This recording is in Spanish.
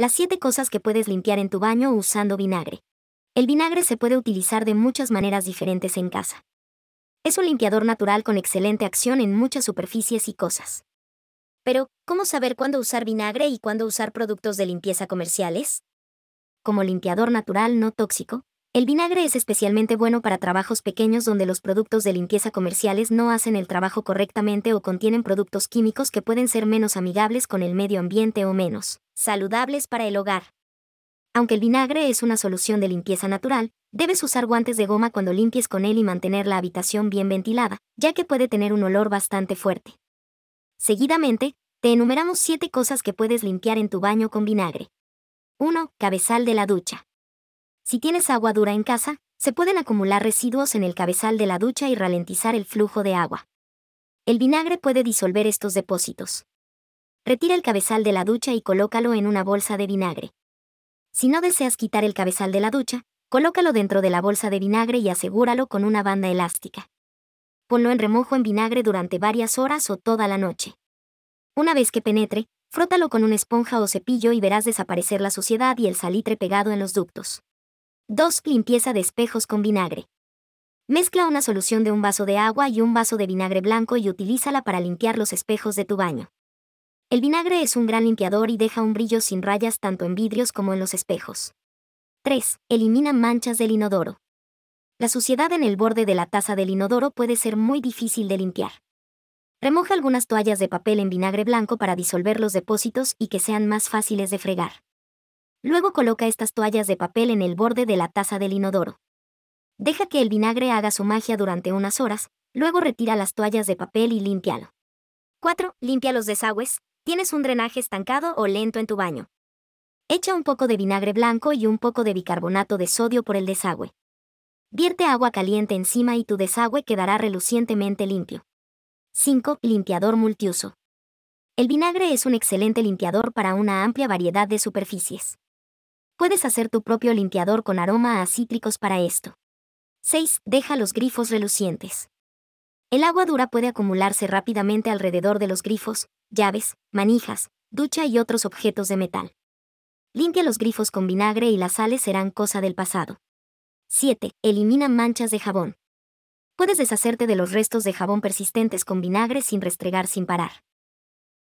Las 7 cosas que puedes limpiar en tu baño usando vinagre. El vinagre se puede utilizar de muchas maneras diferentes en casa. Es un limpiador natural con excelente acción en muchas superficies y cosas. Pero, ¿cómo saber cuándo usar vinagre y cuándo usar productos de limpieza comerciales? Como limpiador natural no tóxico, el vinagre es especialmente bueno para trabajos pequeños donde los productos de limpieza comerciales no hacen el trabajo correctamente o contienen productos químicos que pueden ser menos amigables con el medio ambiente o menos saludables para el hogar. Aunque el vinagre es una solución de limpieza natural, debes usar guantes de goma cuando limpies con él y mantener la habitación bien ventilada, ya que puede tener un olor bastante fuerte. Seguidamente, te enumeramos 7 cosas que puedes limpiar en tu baño con vinagre. 1. Cabezal de la ducha. Si tienes agua dura en casa, se pueden acumular residuos en el cabezal de la ducha y ralentizar el flujo de agua. El vinagre puede disolver estos depósitos. Retira el cabezal de la ducha y colócalo en una bolsa de vinagre. Si no deseas quitar el cabezal de la ducha, colócalo dentro de la bolsa de vinagre y asegúralo con una banda elástica. Ponlo en remojo en vinagre durante varias horas o toda la noche. Una vez que penetre, frótalo con una esponja o cepillo y verás desaparecer la suciedad y el salitre pegado en los ductos. 2. Limpieza de espejos con vinagre. Mezcla una solución de un vaso de agua y un vaso de vinagre blanco y utilízala para limpiar los espejos de tu baño. El vinagre es un gran limpiador y deja un brillo sin rayas tanto en vidrios como en los espejos. 3. Elimina manchas del inodoro. La suciedad en el borde de la taza del inodoro puede ser muy difícil de limpiar. Remoja algunas toallas de papel en vinagre blanco para disolver los depósitos y que sean más fáciles de fregar. Luego coloca estas toallas de papel en el borde de la taza del inodoro. Deja que el vinagre haga su magia durante unas horas, luego retira las toallas de papel y límpialo. 4. Limpia los desagües. Tienes un drenaje estancado o lento en tu baño. Echa un poco de vinagre blanco y un poco de bicarbonato de sodio por el desagüe. Vierte agua caliente encima y tu desagüe quedará relucientemente limpio. 5. Limpiador multiuso. El vinagre es un excelente limpiador para una amplia variedad de superficies. Puedes hacer tu propio limpiador con aroma a cítricos para esto. 6. Deja los grifos relucientes. El agua dura puede acumularse rápidamente alrededor de los grifos, llaves, manijas, ducha y otros objetos de metal. Limpia los grifos con vinagre y las sales serán cosa del pasado. 7. Elimina manchas de jabón. Puedes deshacerte de los restos de jabón persistentes con vinagre sin restregar sin parar.